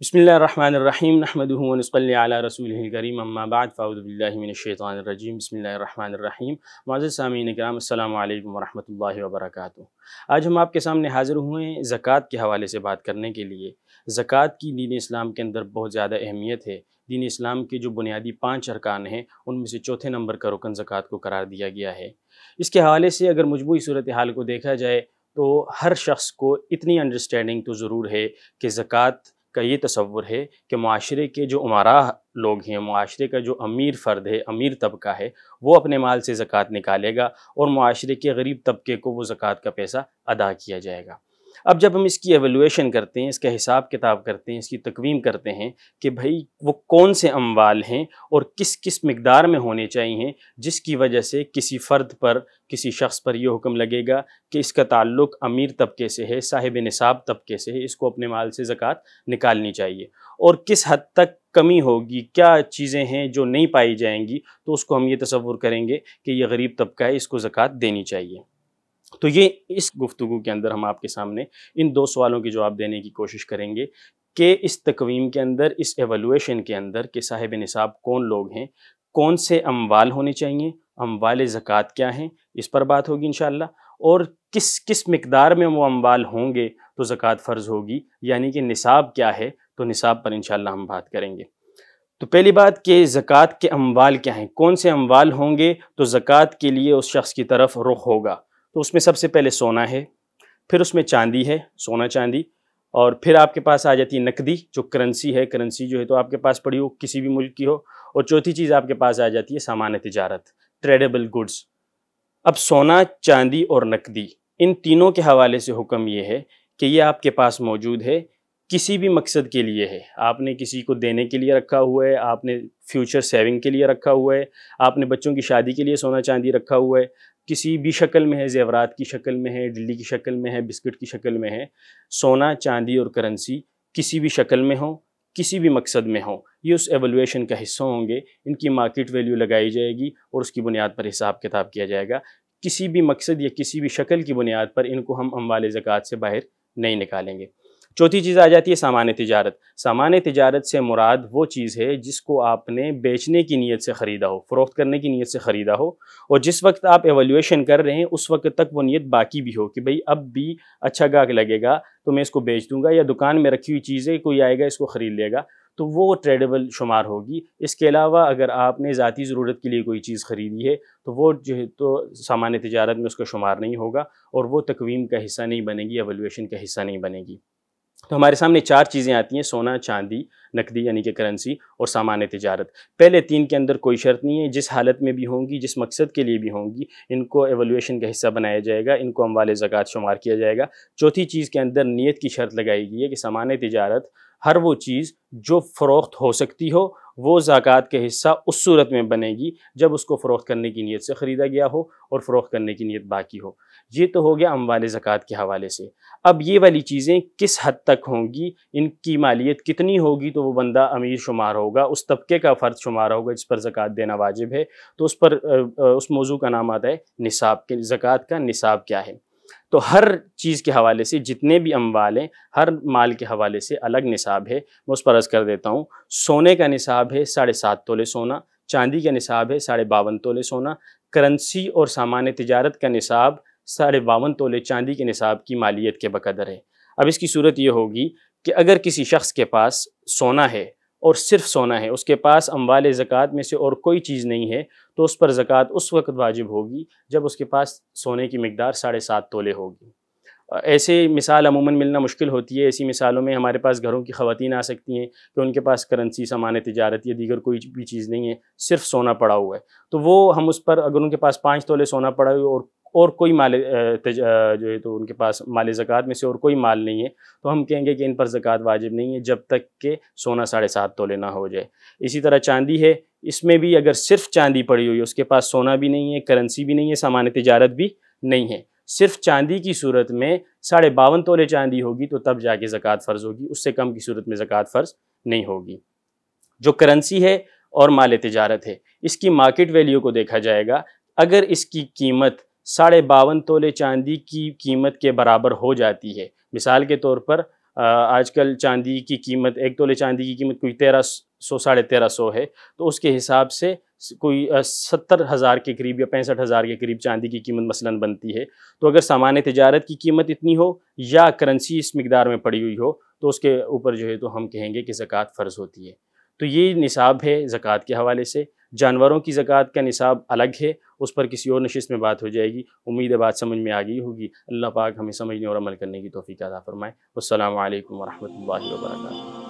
بسم اللہ الرحمن الرحیم الحمد الحمن علی رسول علیہ اما بعد آباد باللہ من الشیطان الرجیم بسم اللہ الرحمن الرحیم معزز سامین اکرام السلام علیکم ورحمت اللہ وبرکاتہ آج ہم آپ کے سامنے حاضر ہوئے ہیں زکاة کے حوالے سے بات کرنے کے لیے زکوٰۃ کی دین اسلام کے اندر بہت زیادہ اہمیت ہے دین اسلام کے جو بنیادی پانچ ارکان ہیں ان میں سے چوتھے نمبر کا رکن زکاة کو قرار دیا گیا ہے اس کے حوالے سے اگر مجموعی صورتحال کو دیکھا جائے تو ہر شخص کو اتنی انڈرسٹینڈنگ تو ضرور ہے کہ زکوٰۃ کا یہ تصور ہے کہ معاشرے کے جو عمارہ لوگ ہیں معاشرے کا جو امیر فرد ہے امیر طبقہ ہے وہ اپنے مال سے زکوٰۃ نکالے گا اور معاشرے کے غریب طبقے کو وہ زکوٰۃ کا پیسہ ادا کیا جائے گا اب جب ہم اس کی ایویلویشن کرتے ہیں اس کا حساب کتاب کرتے ہیں اس کی تقویم کرتے ہیں کہ بھائی وہ کون سے اموال ہیں اور کس کس مقدار میں ہونے چاہیے جس کی وجہ سے کسی فرد پر کسی شخص پر یہ حکم لگے گا کہ اس کا تعلق امیر طبقے سے ہے صاحب نصاب طبقے سے ہے اس کو اپنے مال سے زکوٰۃ نکالنی چاہیے اور کس حد تک کمی ہوگی کیا چیزیں ہیں جو نہیں پائی جائیں گی تو اس کو ہم یہ تصور کریں گے کہ یہ غریب طبقہ ہے اس کو زکاة دینی چاہیے تو یہ اس گفتگو کے اندر ہم آپ کے سامنے ان دو سوالوں کے جواب دینے کی کوشش کریں گے کہ اس تقویم کے اندر اس ایولویشن کے اندر کہ صاحب نصاب کون لوگ ہیں کون سے اموال ہونے چاہیے اموال زکوٰۃ کیا ہیں اس پر بات ہوگی انشاءاللہ اور کس کس مقدار میں وہ اموال ہوں گے تو زکوٰۃ فرض ہوگی یعنی کہ نصاب کیا ہے تو نصاب پر انشاءاللہ ہم بات کریں گے تو پہلی بات کہ زکوٰۃ کے اموال کیا ہیں کون سے اموال ہوں گے تو زکوٰۃ کے لیے اس شخص کی طرف رخ ہوگا تو اس میں سب سے پہلے سونا ہے پھر اس میں چاندی ہے سونا چاندی اور پھر آپ کے پاس آ جاتی ہے نقدی جو کرنسی ہے کرنسی جو ہے تو آپ کے پاس پڑی ہو کسی بھی ملک کی ہو اور چوتھی چیز آپ کے پاس آ جاتی ہے سامان تجارت ٹریڈیبل گڈس اب سونا چاندی اور نقدی ان تینوں کے حوالے سے حکم یہ ہے کہ یہ آپ کے پاس موجود ہے کسی بھی مقصد کے لیے ہے آپ نے کسی کو دینے کے لیے رکھا ہوا ہے آپ نے فیوچر سیونگ کے لیے رکھا ہوا ہے آپ نے بچوں کی شادی کے لیے سونا چاندی رکھا ہوا ہے کسی بھی شکل میں ہے زیورات کی شکل میں ہے ڈلی کی شکل میں ہے بسکٹ کی شکل میں ہے سونا چاندی اور کرنسی کسی بھی شکل میں ہوں کسی بھی مقصد میں ہوں یہ اس ایولویشن کا حصہ ہوں گے ان کی مارکیٹ ویلیو لگائی جائے گی اور اس کی بنیاد پر حساب کتاب کیا جائے گا کسی بھی مقصد یا کسی بھی شکل کی بنیاد پر ان کو ہم اموال زکاة زکوٰۃ سے باہر نہیں نکالیں گے چوتھی چیز آ جاتی ہے سامان تجارت سامان تجارت سے مراد وہ چیز ہے جس کو آپ نے بیچنے کی نیت سے خریدا ہو فروخت کرنے کی نیت سے خریدا ہو اور جس وقت آپ ایولیویشن کر رہے ہیں اس وقت تک وہ نیت باقی بھی ہو کہ بھئی اب بھی اچھا گاہک لگے گا تو میں اس کو بیچ دوں گا یا دکان میں رکھی ہوئی چیزیں کوئی آئے گا اس کو خرید لے گا تو وہ ٹریڈیبل شمار ہوگی اس کے علاوہ اگر آپ نے ذاتی ضرورت کے لیے کوئی چیز خریدی ہے تو وہ جو ہے تو سامان تجارت میں اس کا شمار نہیں ہوگا اور وہ تقویم کا حصہ نہیں بنے گی ایولیویشن کا حصہ نہیں بنے گی تو ہمارے سامنے چار چیزیں آتی ہیں سونا چاندی نقدی یعنی کہ کرنسی اور سامان تجارت پہلے تین کے اندر کوئی شرط نہیں ہے جس حالت میں بھی ہوں گی جس مقصد کے لیے بھی ہوں گی ان کو ایولویشن کا حصہ بنایا جائے گا ان کو اموال زکوٰۃ شمار کیا جائے گا چوتھی چیز کے اندر نیت کی شرط لگائی گئی ہے کہ سامان تجارت ہر وہ چیز جو فروخت ہو سکتی ہو وہ زکوٰۃ کے حصہ اس صورت میں بنے گی جب اس کو فروخت کرنے کی نیت سے خریدا گیا ہو اور فروخت کرنے کی نیت باقی ہو یہ تو ہو گیا اموال زکوٰۃ کے حوالے سے اب یہ والی چیزیں کس حد تک ہوں گی ان کی مالیت کتنی ہوگی تو وہ بندہ امیر شمار ہوگا اس طبقے کا فرد شمار ہوگا جس پر زکوٰۃ دینا واجب ہے تو اس پر اس موضوع کا نام آتا ہے نصاب کے زکوٰۃ کا نصاب کیا ہے تو ہر چیز کے حوالے سے جتنے بھی اموال ہیں ہر مال کے حوالے سے الگ نصاب ہے میں اس پر عرض کر دیتا ہوں سونے کا نصاب ہے ساڑھے سات تولے سونا چاندی کا نصاب ہے ساڑھے باون تولے سونا کرنسی اور سامان تجارت کا نصاب ساڑھے باون تولے چاندی کے نصاب کی مالیت کے بقدر ہے اب اس کی صورت یہ ہوگی کہ اگر کسی شخص کے پاس سونا ہے اور صرف سونا ہے اس کے پاس اموال زکاة میں سے اور کوئی چیز نہیں ہے تو اس پر زکاة اس وقت واجب ہوگی جب اس کے پاس سونے کی مقدار ساڑھے سات تولے ہوگی ایسے مثال عموماً ملنا مشکل ہوتی ہے ایسی مثالوں میں ہمارے پاس گھروں کی خواتین آ سکتی ہیں کہ ان کے پاس کرنسی سامان تجارت یا دیگر کوئی بھی چیز نہیں ہے صرف سونا پڑا ہوا ہے تو وہ ہم اس پر اگر ان کے پاس پانچ تولے سونا پڑا ہوئے اور اور کوئی مال جو ہے تو ان کے پاس مال زکوٰۃ میں سے اور کوئی مال نہیں ہے تو ہم کہیں گے کہ ان پر زکوٰۃ واجب نہیں ہے جب تک کہ سونا ساڑھے سات تولے نہ ہو جائے اسی طرح چاندی ہے اس میں بھی اگر صرف چاندی پڑی ہوئی اس کے پاس سونا بھی نہیں ہے کرنسی بھی نہیں ہے سامان تجارت بھی نہیں ہے صرف چاندی کی صورت میں ساڑھے باون تولے چاندی ہوگی تو تب جا کے زکوٰۃ فرض ہوگی اس سے کم کی صورت میں زکوٰۃ فرض نہیں ہوگی جو کرنسی ہے اور مال تجارت ہے اس کی مارکیٹ ویلیو کو دیکھا جائے گا اگر اس کی قیمت ساڑھے باون تولے چاندی کی قیمت کے برابر ہو جاتی ہے مثال کے طور پر آج کل چاندی کی قیمت ایک تولے چاندی کی قیمت کوئی تیرہ سو ساڑھے تیرہ سو ہے تو اس کے حساب سے کوئی ستر ہزار کے قریب یا پینسٹھ ہزار کے قریب چاندی کی قیمت مثلا بنتی ہے تو اگر سامان تجارت کی قیمت اتنی ہو یا کرنسی اس مقدار میں پڑی ہوئی ہو تو اس کے اوپر جو ہے تو ہم کہیں گے کہ زکوٰۃ فرض ہوتی ہے تو یہ نصاب ہے زکوٰۃ کے حوالے سے جانوروں کی زکوٰۃ کا نصاب الگ ہے اس پر کسی اور نشست میں بات ہو جائے گی امید بات سمجھ میں آ گئی ہوگی اللہ پاک ہمیں سمجھنے اور عمل کرنے کی توفیق عطا فرمائے السلام علیکم ورحمۃ اللہ وبرکاتہ